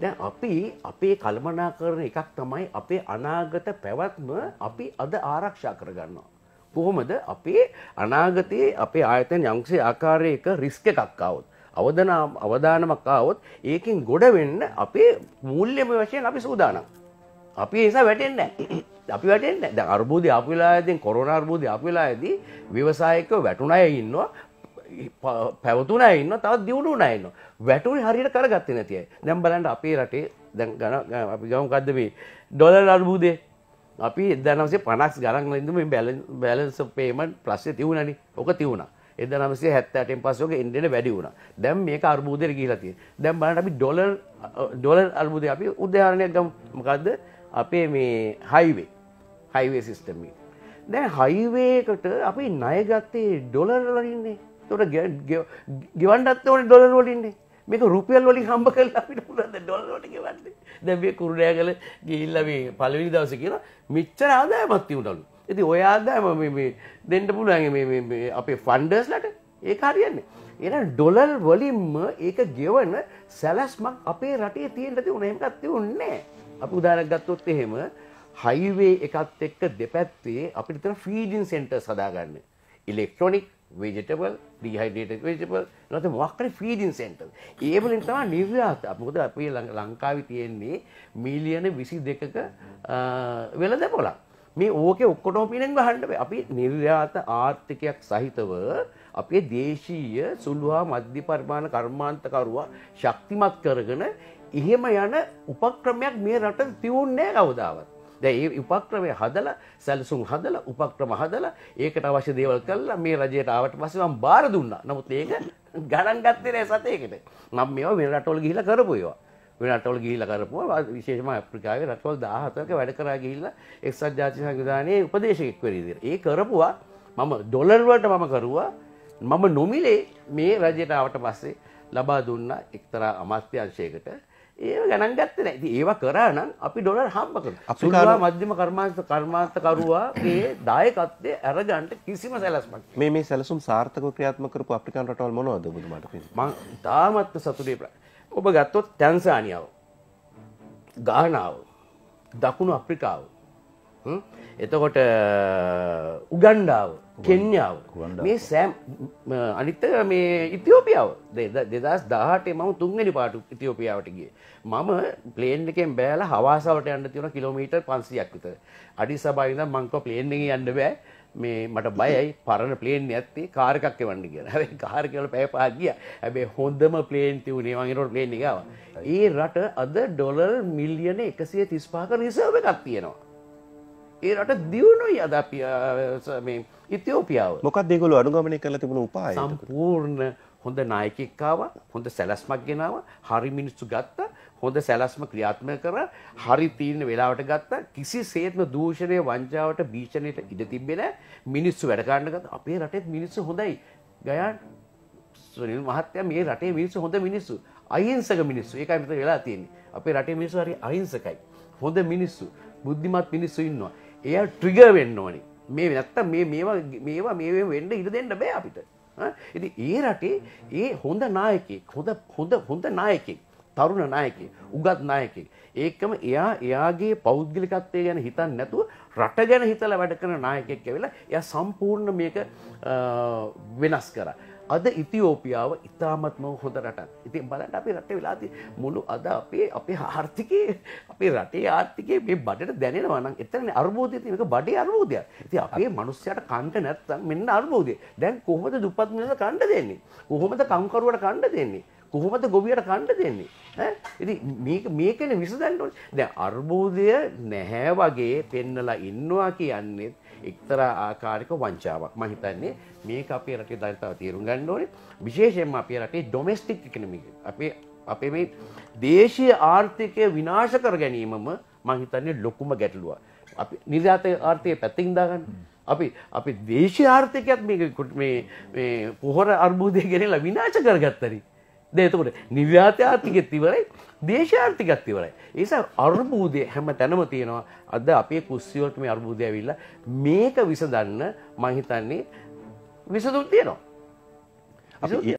දැන් අපි අපේ කල්පනා කරන එකක් තමයි අපේ අනාගත පැවැත්ම අපි අද ආරක්ෂා කරගන්නවා. කොහොමද අපේ අනාගතයේ අපේ ආයතන යම්කිසි ආකාරයක රිස්ක් එකක් આવොත් අවදානම් අවදානමක් આવොත් ඒකෙන් ගොඩ වෙන්න අපේ මූල්‍යම වශයෙන් අපි සූදානම්. අපි ඒ නිසා වැටෙන්නේ නැහැ. අපි වැටෙන්නේ දැන් අර්බුදය ආපු වෙලාවේදී කොරෝනා අර්බුදය ආපු වෙලාවේදී ව්‍යවසායකව වැටුණ අය ඉන්නවා පැවතුන ඉන්න තවත් දියුණු නයන්න වැටුයි හරිට කරගත්ත නැතියි දැම් බලන්ට අපේ රටේ දැන් ගන අපි ගම කදවේ ඩොලර් අර්බූදය අපි එදනසේ පනක් ගරන් ලඳම බැලන්ස පේමන් ප්‍රස්සේ තිවුණනි ඕක තිවුණා එදනසේ හැත්තටෙන් පස්සෝක ඉන්ඩෙන වැඩි වුණ දැම් මේ අර්බූදය ගීලතිය දැම් බලට අපි ඩොලර් ඩොලර් අර්බූදය අපි උදාහරණයක් ගම් මකක්ද අපේ මේ හයිවේ හයිවේ සිිස්ටම්මි දැ හයිවේකට අපි නයගත්තේ ඩොලර්ලරින්නේ තොට ගෙවන්ටත් ඕන ඩොලර් වලින්නේ මේක රුපියල් වලින් හම්බ කරලා අපිට පුළුවන් ඩොලර් වලට ගෙවන්න. දැන් මේ කුරුණෑගල ගිහිල්ලා මේ පළවෙනි දවසේ කියලා මෙච්චර ආදායමක් තියුණලු. ඉතින් ඔය ආදායම මේ මේ දෙන්න පුළුවන් මේ මේ අපේ ෆන්ඩර්ස්ලට ඒක හරියන්නේ. එහෙනම් ඩොලර් වලින්ම ඒක ගෙවන සැලැස්මක් අපේ රටේ තියෙන්න තියුණා. එහෙමකත් තියුන්නේ නැහැ. අපි උදාහරණයක් ගත්තොත් එහෙම හයිවේ එකත් එක්ක දෙපැත්තේ අපිට තියෙන ෆීඩින් සෙන්ටර්ස් හදාගන්න. ඉලෙක්ට්‍රොනික vegetable, dehydrated vegetable, නැත්නම් මොකක්ද feeding center. ඒ වලින් තමයි නිර්යාත. මොකද අපි ලංකාවේ තියෙන්නේ මිලියන 22ක වෙළඳපොළක්. මේ ඕකේ ඔක්කොටම පිනෙන් ගහන්න බෑ. අපි නිර්යාත ආර්ථිකයක් සහිතව අපේ දේශීය සුළුහා මධ්‍ය පරිමාණ කර්මාන්තකරුවා ශක්තිමත් කරගෙන එහෙම යන උපක්‍රමයක් මේ රට තියුන්නේ නැහැ කවදාවත්. දැන් ඒ උපක්‍රමය හදලා සැලසුම් හදලා උපක්‍රම හදලා ඒකට අවශ්‍ය දේවල් කළා මේ රජයට ආවට පස්සේ මම බාර දුන්නා. නමුත් ඒක ගණන් ගත්තේ නෑ සතේකට. මම මේවා වෙන රටවල ගිහිල්ලා කරපු ඒවා. වෙන රටවල ගිහිල්ලා කරපුවා විශේෂයෙන්ම ආෆ්‍රිකාවේ රටවල් 14ක වැඩ කරා ගිහිල්ලා එක්සත් ජාතික සංවිධානයේ උපදේශකෙක් වෙරි විදියට. ඒ කරපුවා මම ඩොලර් වලට මම කරුවා මම නොමිලේ මේ රජයට ආවට පස්සේ ලබා දුන්නා එක්තරා අමාත්‍යාංශයකට ඒ ගණන් ගත්තේ නැහැ. ඉතින් ඒවා කරා නම් අපි ඩොලර් හම්බ කරනවා. සුළුවා මධ්‍යම කර්මාන්ත කර්මාන්තකරුවාගේ දායකත්වයේ අරගන්න කිසිම සැලැස්මක් නැහැ. මේ මේ සැලසුම් සාර්ථකව ක්‍රියාත්මක කරපු අප්‍රිකානු රටවල් මොනවද ඔබතුමාට පේන්නේ? මම තාමත් සතුටුයි. ඔබ ගත්තොත් තැන්සානියාව, ගානාව, දකුණු අප්‍රිකාව, එතකොට උගණ්ඩාව කෙන්්ඥාව මේ සෑම් අනිත්ත මේ ඉතිෝපියාව දෙදස් දාහටේ මම තුන්ගනි පාටු ඉතිෝපියාවට ගිය. මම පලේන් එකෙන් බෑල හවාසාවට යන්න තිවන කිලෝමීට පන්සියක් විත. අඩි සබයිද මංක පලේන් එක යන්න බෑ මේ මට බයයි පරණ පලේන් ඇත්තේ කාරකක්ක වන්න කියෙන හැ කාර කියල පැපා ගිය ඇබේ හොඳම පලේන් තිවුණේ වගේට පලේන් එකව. ඒ රට අද ඩොලර් මිල්ලියන එකසිය තිස්පාක නිසාව එකක් තියෙනවා. ඒරට දියුණුයි අද මේ ඉතිෝපියාව මොකක් දෙගොලු අනුගමනය කළ තිබුණ උපා සම්පූර්ණ හොඳ නායකෙක්කාව හොඳ සැලස්මක් ගෙනාව හරි මිනිස්සු ගත්ත හොඳ සැලස්ම ක්‍රියාත්මය කර හරි තීරණ වෙලාවට ගත්ත කිසි සේත්ම දූෂණය වංචාවට භීෂණයට ඉඩ තිබෙන මිනිස්සු වැඩකාන්න ගත අපේ රටෙත් මිනිස්සු හොඳයි ගයාන් සුනිල් මහත්තයා මේ රටේ මිනිස්සු හොඳ මිනිස්සු අහිංසක මිනිස්සු ඒකයි මෙතන වෙලා තියෙන්නේ අපේ රටේ මිනිස්සු හරි අහිංසකයි හොඳ මිනිස්සු බුද්ධිමත් මිනිස්සු ඉන්නවා එය ට්‍රිග වෙන්න ඕනි මේ නැත්ත මේ මේවා මේවා මේ වෙන්ඩ ඉඩ දෙන්න බෑ අපිට ඉති ඒ රටේ ඒ හොඳ නායකෙක් හොඳ හොඳ හොඳ නායකෙක් තරුණ නායකෙ උගත් නායකෙක් ඒකම එයා එයාගේ පෞද්ගලිකත්වය ගැන හිතන් නැතුව රට ගැන හිතල වැඩ කරන නායකෙක් ඇවෙලා එය සම්පූර්ණ මේක වෙනස් කරා අද ඉතිෝපියාව ඉතාමත්ම හොඳ රටත් ඉතින් බලට අපි රට වෙලාති මුළු අද අපේ අපේ ආර්ථිකය අපේ රටේ ආර්ථිකය මේ බඩට දැනෙනවනම් එතරන අර්බෝධය තියක බඩේ අර්බෝධය ඇති අපේ මනුස්්‍යයට කණ්ඩ නැත්තම් මෙන්න අර්බෝධය දැන් කොහොමද දුපත් මිලද කණ්ඩ දෙන්නේ කොහොමද කංකරුවට කණ්ඩ දෙන්නේ කොහොමද ගොවියට කණ්ඩ දෙන්නේ ඉති මේකන විසදන්නට දැ අර්බෝධය නැහැ වගේ පෙන්නලා ඉන්නවා කියන්නෙත් එක්තර ආකාරික වංචාවක් මහිතන්නේ මේ අපේ රටේ දරිතාව තේරුම් ගන්න ඕනේ විශේෂයෙන්ම අපේ රටේ ඩොමෙස්ටික් එකනමික අපේ අපේ මේ දේශය ආර්ථිකය විනාශ කර ගැනීමම මහිතන්නේ ලොකුම ගැටලුව අපි නිර්ාත ආර්ථය පැත්තිින් දාගන්න අපි අපි දේශ ආර්ථකයක් මේ පොහොර අර්බූදය ගෙනලා විනාශ කරගත්තරී දේතකට නිර්ාත්‍යාර්ථිකෙත් ඉවරයි දේශාර්ථිකත් ඉවරයි. ඒසා අර්බූදය හැම තැනම තියෙනවා අද අපේ කුස්සිවලට මේ අර්බූදය ඇවිල්ල මේක විසඳන්න මහිතන්නේ විසඳුන් තියෙනවා. ඒ